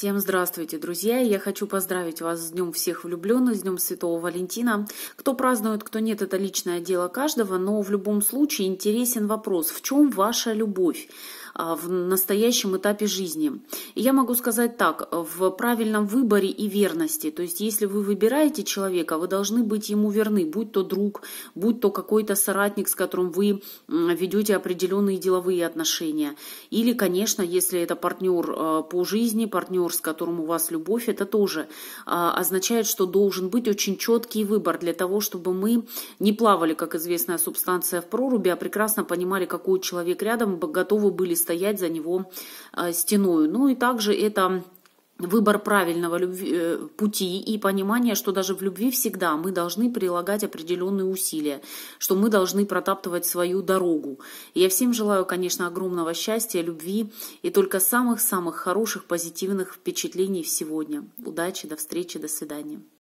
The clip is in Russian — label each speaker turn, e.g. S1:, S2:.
S1: Всем здравствуйте, друзья! Я хочу поздравить вас с Днем всех влюбленных, с Днем Святого Валентина. Кто празднует, кто нет, это личное дело каждого, но в любом случае интересен вопрос, в чем ваша любовь? А, в настоящем этапе жизни. И я могу сказать так, в правильном выборе и верности. То есть если вы выбираете человека, вы должны быть ему верны, будь то друг, будь то какой-то соратник, с которым вы ведете определенные деловые отношения. Или, конечно, если это партнер а, по жизни, партнер, с которым у вас любовь, это тоже а, означает, что должен быть очень четкий выбор для того, чтобы мы не плавали, как известная субстанция в проруби, а прекрасно понимали, какой человек рядом, готовы были стоять за него э, стеной. Ну и также это выбор правильного любви, э, пути и понимание, что даже в любви всегда мы должны прилагать определенные усилия, что мы должны протаптывать свою дорогу. я всем желаю, конечно, огромного счастья, любви и только самых-самых хороших позитивных впечатлений сегодня. Удачи, до встречи, до свидания.